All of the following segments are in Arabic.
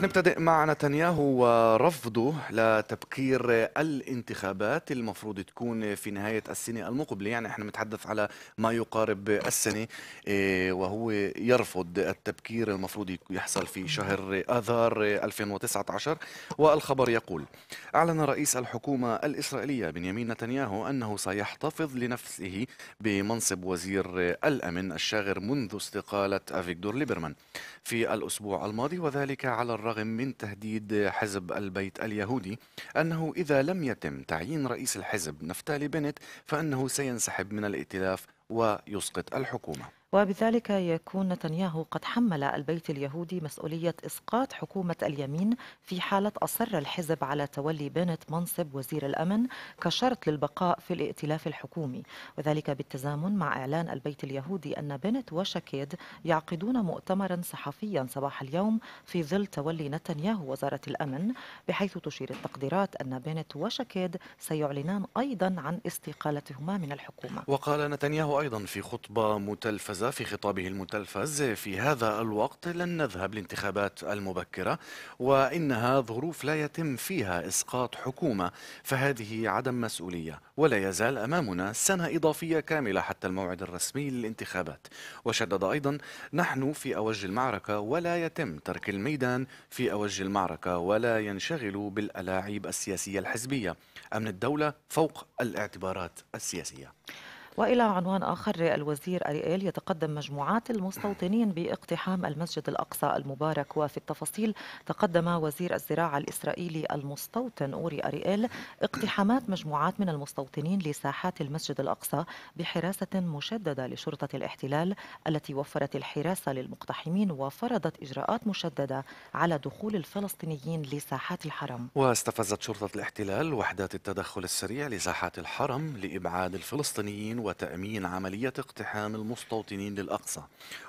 رح نبتدئ مع نتنياهو ورفضه لتبكير الانتخابات المفروض تكون في نهاية السنة المقبلة يعني احنا بنتحدث على ما يقارب السنة إيه، وهو يرفض التبكير المفروض يحصل في شهر آذار 2019 والخبر يقول أعلن رئيس الحكومة الإسرائيلية بنيامين نتنياهو أنه سيحتفظ لنفسه بمنصب وزير الأمن الشاغر منذ استقالة أفيكدور ليبرمان في الأسبوع الماضي وذلك على الرغم بالرغم من تهديد حزب البيت اليهودي أنه إذا لم يتم تعيين رئيس الحزب نفتالي بنت فإنه سينسحب من الائتلاف ويسقط الحكومة وبذلك يكون نتنياهو قد حمل البيت اليهودي مسؤولية إسقاط حكومة اليمين في حالة أصر الحزب على تولي بنت منصب وزير الأمن كشرط للبقاء في الائتلاف الحكومي وذلك بالتزامن مع إعلان البيت اليهودي أن بنت وشكيد يعقدون مؤتمرا صحفيا صباح اليوم في ظل تولي نتنياهو وزارة الأمن بحيث تشير التقديرات أن بنت وشكيد سيعلنان أيضا عن استقالتهما من الحكومة وقال نتنياهو أيضا في خطبة متلفزة أبرز في خطابه المتلفز في هذا الوقت لن نذهب لانتخابات المبكرة وإنها ظروف لا يتم فيها إسقاط حكومة فهذه عدم مسؤولية ولا يزال أمامنا سنة إضافية كاملة حتى الموعد الرسمي للانتخابات وشدد أيضا نحن في أوج المعركة ولا يتم ترك الميدان في أوج المعركة ولا ينشغلوا بالألاعيب السياسية الحزبية أمن الدولة فوق الاعتبارات السياسية والى عنوان اخر الوزير أريئيل يتقدم مجموعات المستوطنين باقتحام المسجد الاقصى المبارك وفي التفاصيل تقدم وزير الزراعه الاسرائيلي المستوطن اوري أريئيل اقتحامات مجموعات من المستوطنين لساحات المسجد الاقصى بحراسه مشدده لشرطه الاحتلال التي وفرت الحراسه للمقتحمين وفرضت اجراءات مشدده على دخول الفلسطينيين لساحات الحرم واستفزت شرطه الاحتلال وحدات التدخل السريع لساحات الحرم لابعاد الفلسطينيين و وتأمين عملية اقتحام المستوطنين للأقصى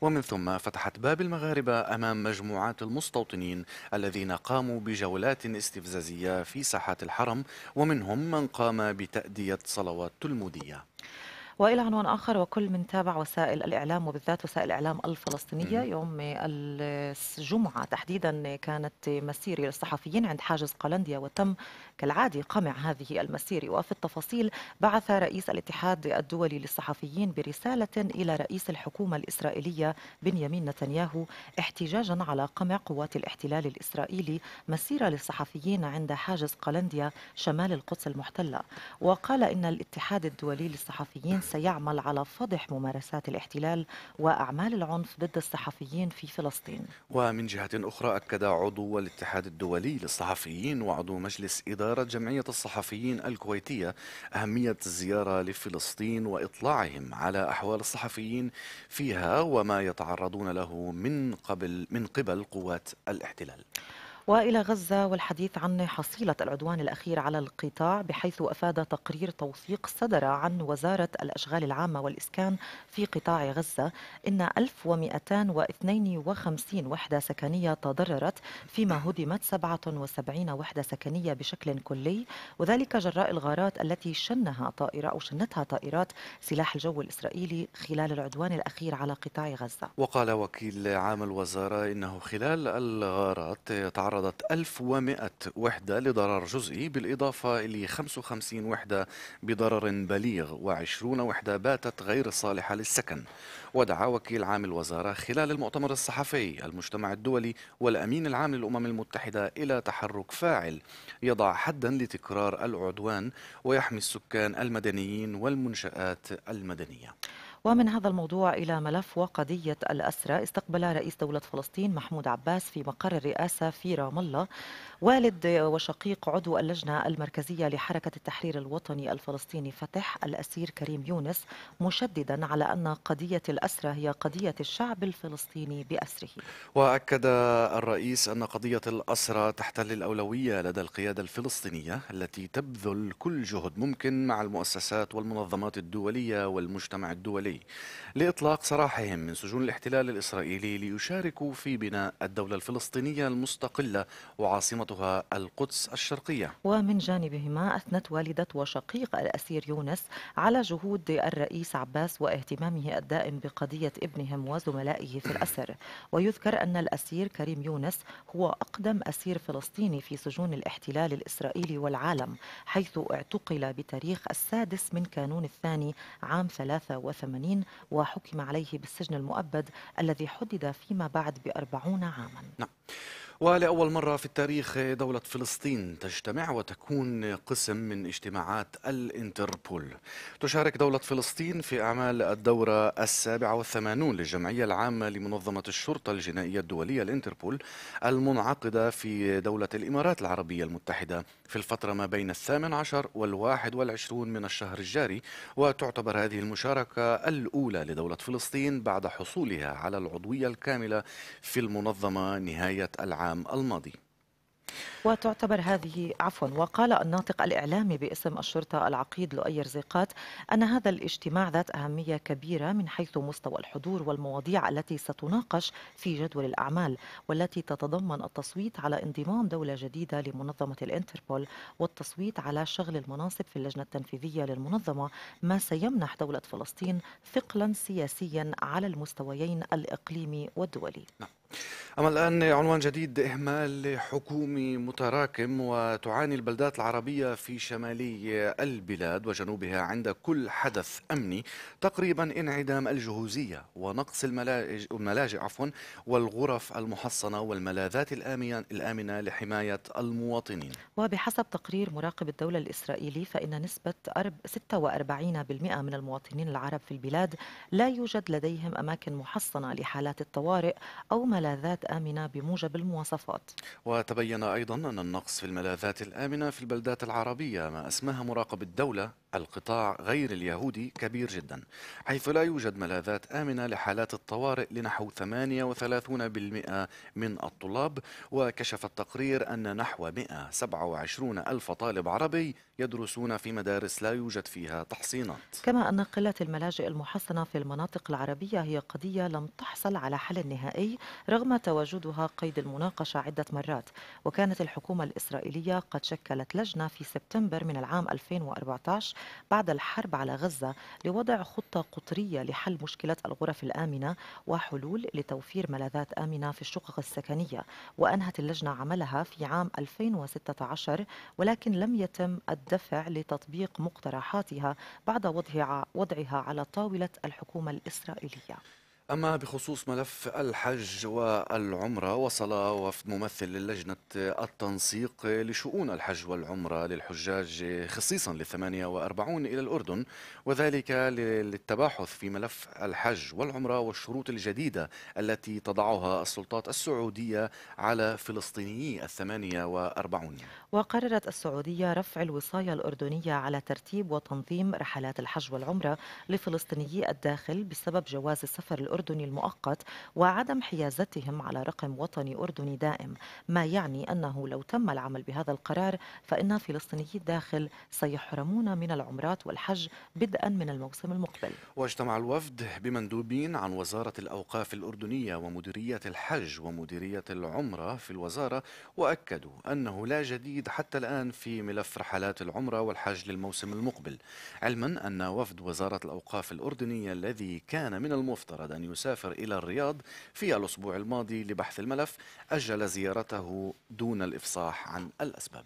ومن ثم فتحت باب المغاربة أمام مجموعات المستوطنين الذين قاموا بجولات استفزازية في ساحات الحرم ومنهم من قام بتأدية صلوات تلمودية والى عنوان اخر وكل من تابع وسائل الاعلام وبالذات وسائل الاعلام الفلسطينيه يوم الجمعه تحديدا كانت مسيري للصحفيين عند حاجز قلنديا وتم كالعاده قمع هذه المسيره وفي التفاصيل بعث رئيس الاتحاد الدولي للصحفيين برساله الى رئيس الحكومه الاسرائيليه بنيامين نتنياهو احتجاجا على قمع قوات الاحتلال الاسرائيلي مسيره للصحفيين عند حاجز قلنديا شمال القدس المحتله وقال ان الاتحاد الدولي للصحفيين سيعمل على فضح ممارسات الاحتلال وأعمال العنف ضد الصحفيين في فلسطين ومن جهة أخرى أكد عضو الاتحاد الدولي للصحفيين وعضو مجلس إدارة جمعية الصحفيين الكويتية أهمية الزيارة لفلسطين وإطلاعهم على أحوال الصحفيين فيها وما يتعرضون له من قبل من قبل قوات الاحتلال والى غزه والحديث عن حصيله العدوان الاخير على القطاع بحيث افاد تقرير توثيق صدر عن وزاره الاشغال العامه والاسكان في قطاع غزه ان 1252 وحده سكنيه تضررت فيما هدمت 77 وحده سكنيه بشكل كلي وذلك جراء الغارات التي شنها طائره او شنتها طائرات سلاح الجو الاسرائيلي خلال العدوان الاخير على قطاع غزه. وقال وكيل عام الوزاره انه خلال الغارات تعرض تعرضت 1100 وحدة لضرر جزئي بالإضافة إلى 55 وحدة بضرر بليغ و20 وحدة باتت غير صالحة للسكن ودعا وكيل عام الوزارة خلال المؤتمر الصحفي المجتمع الدولي والأمين العام للأمم المتحدة إلى تحرك فاعل يضع حدا لتكرار العدوان ويحمي السكان المدنيين والمنشآت المدنية ومن هذا الموضوع إلى ملف وقضية الأسرى استقبل رئيس دولة فلسطين محمود عباس في مقر الرئاسة في رام الله والد وشقيق عضو اللجنة المركزية لحركة التحرير الوطني الفلسطيني فتح الأسير كريم يونس مشددا على أن قضية الأسرة هي قضية الشعب الفلسطيني بأسره وأكد الرئيس أن قضية الأسرة تحتل الأولوية لدى القيادة الفلسطينية التي تبذل كل جهد ممكن مع المؤسسات والمنظمات الدولية والمجتمع الدولي لإطلاق سراحهم من سجون الاحتلال الإسرائيلي ليشاركوا في بناء الدولة الفلسطينية المستقلة وعاصمة بعضها القدس الشرقية ومن جانبهما أثنت والدة وشقيق الأسير يونس على جهود الرئيس عباس واهتمامه الدائم بقضية ابنهم وزملائه في الأسر ويذكر أن الأسير كريم يونس هو أقدم أسير فلسطيني في سجون الاحتلال الإسرائيلي والعالم حيث اعتقل بتاريخ السادس من كانون الثاني عام 83 وحكم عليه بالسجن المؤبد الذي حدد فيما بعد بأربعون عاما نعم. ولأول مرة في التاريخ دولة فلسطين تجتمع وتكون قسم من اجتماعات الانتربول تشارك دولة فلسطين في أعمال الدورة السابعة والثمانون للجمعية العامة لمنظمة الشرطة الجنائية الدولية الانتربول المنعقدة في دولة الإمارات العربية المتحدة في الفترة ما بين الثامن عشر والواحد والعشرون من الشهر الجاري وتعتبر هذه المشاركة الأولى لدولة فلسطين بعد حصولها على العضوية الكاملة في المنظمة نهاية العام العام الماضي وتعتبر هذه عفوا وقال الناطق الإعلامي باسم الشرطة العقيد لؤي رزيقات أن هذا الاجتماع ذات أهمية كبيرة من حيث مستوى الحضور والمواضيع التي ستناقش في جدول الأعمال والتي تتضمن التصويت على انضمام دولة جديدة لمنظمة الانتربول والتصويت على شغل المناصب في اللجنة التنفيذية للمنظمة ما سيمنح دولة فلسطين ثقلا سياسيا على المستويين الإقليمي والدولي. نعم. أما الآن عنوان جديد إهمال حكومي متراكم وتعاني البلدات العربية في شمالي البلاد وجنوبها عند كل حدث أمني تقريبا انعدام الجهوزية ونقص الملاجئ عفوا والغرف المحصنة والملاذات الآمنة لحماية المواطنين وبحسب تقرير مراقب الدولة الإسرائيلي فإن نسبة 46% من المواطنين العرب في البلاد لا يوجد لديهم أماكن محصنة لحالات الطوارئ أو ما ملاذات آمنة بموجب المواصفات وتبين أيضا أن النقص في الملاذات الآمنة في البلدات العربية ما أسماها مراقب الدولة القطاع غير اليهودي كبير جدا حيث لا يوجد ملاذات آمنة لحالات الطوارئ لنحو 38% من الطلاب وكشف التقرير أن نحو 127 ألف طالب عربي يدرسون في مدارس لا يوجد فيها تحصينات كما أن قلة الملاجئ المحصنة في المناطق العربية هي قضية لم تحصل على حل نهائي رغم تواجدها قيد المناقشة عدة مرات وكانت الحكومة الإسرائيلية قد شكلت لجنة في سبتمبر من العام 2014 بعد الحرب على غزة لوضع خطة قطرية لحل مشكلة الغرف الآمنة وحلول لتوفير ملاذات آمنة في الشقق السكنية وأنهت اللجنة عملها في عام 2016 ولكن لم يتم الدفع الدفع لتطبيق مقترحاتها بعد وضعها على طاولة الحكومة الإسرائيلية أما بخصوص ملف الحج والعمرة وصل وفد ممثل للجنة التنسيق لشؤون الحج والعمرة للحجاج خصيصا للثمانية وأربعون إلى الأردن وذلك للتباحث في ملف الحج والعمرة والشروط الجديدة التي تضعها السلطات السعودية على فلسطيني الثمانية وأربعون وقررت السعودية رفع الوصاية الأردنية على ترتيب وتنظيم رحلات الحج والعمرة لفلسطيني الداخل بسبب جواز السفر الأردني الأردني المؤقت وعدم حيازتهم على رقم وطني أردني دائم ما يعني أنه لو تم العمل بهذا القرار فإن فلسطينيي الداخل سيحرمون من العمرات والحج بدءا من الموسم المقبل واجتمع الوفد بمندوبين عن وزارة الأوقاف الأردنية ومديرية الحج ومديرية العمرة في الوزارة وأكدوا أنه لا جديد حتى الآن في ملف رحلات العمرة والحج للموسم المقبل علما أن وفد وزارة الأوقاف الأردنية الذي كان من المفترض أن يسافر إلى الرياض في الأسبوع الماضي لبحث الملف أجل زيارته دون الإفصاح عن الأسباب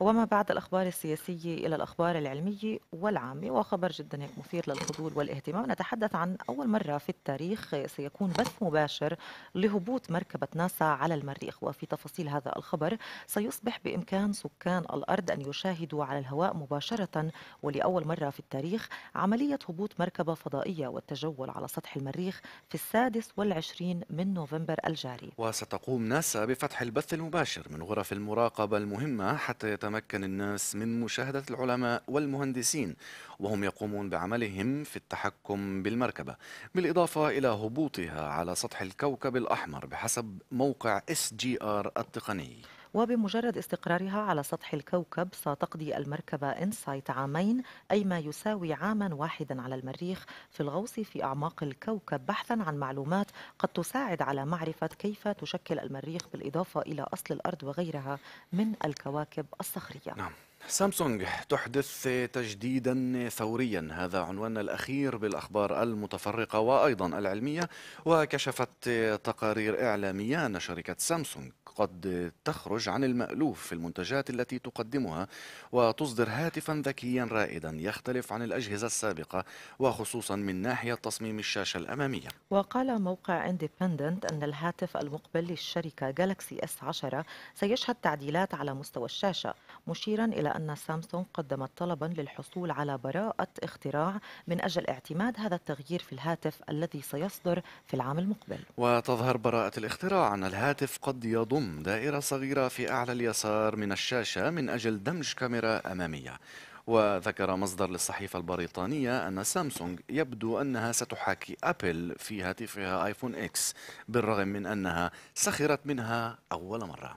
وما بعد الأخبار السياسية إلى الأخبار العلمية والعامة وخبر جدا هيك مثير للفضول والاهتمام نتحدث عن أول مرة في التاريخ سيكون بث مباشر لهبوط مركبة ناسا على المريخ وفي تفاصيل هذا الخبر سيصبح بإمكان سكان الأرض أن يشاهدوا على الهواء مباشرة ولأول مرة في التاريخ عملية هبوط مركبة فضائية والتجول على سطح المريخ في السادس والعشرين من نوفمبر الجاري وستقوم ناسا بفتح البث المباشر من غرف المراقبة المهمة حتى تتمكن الناس من مشاهدة العلماء والمهندسين وهم يقومون بعملهم في التحكم بالمركبة بالإضافة إلى هبوطها على سطح الكوكب الأحمر بحسب موقع SGR التقني وبمجرد استقرارها على سطح الكوكب ستقضي المركبة إنسايت عامين أي ما يساوي عاما واحدا على المريخ في الغوص في أعماق الكوكب بحثا عن معلومات قد تساعد على معرفة كيف تشكل المريخ بالإضافة إلى أصل الأرض وغيرها من الكواكب الصخرية نعم. سامسونج تحدث تجديدا ثوريا هذا عنوان الاخير بالاخبار المتفرقه وايضا العلميه وكشفت تقارير اعلاميه ان شركه سامسونج قد تخرج عن المألوف في المنتجات التي تقدمها وتصدر هاتفا ذكيا رائدا يختلف عن الأجهزة السابقة وخصوصا من ناحية تصميم الشاشة الأمامية وقال موقع اندبندنت أن الهاتف المقبل للشركة جالكسي S10 سيشهد تعديلات على مستوى الشاشة مشيرا إلى أن سامسونج قدمت طلبا للحصول على براءة اختراع من أجل اعتماد هذا التغيير في الهاتف الذي سيصدر في العام المقبل وتظهر براءة الاختراع أن الهاتف قد يضم دائرة صغيرة في أعلى اليسار من الشاشة من أجل دمج كاميرا أمامية وذكر مصدر للصحيفة البريطانية أن سامسونج يبدو أنها ستحاكي أبل في هاتفها آيفون إكس بالرغم من أنها سخرت منها أول مرة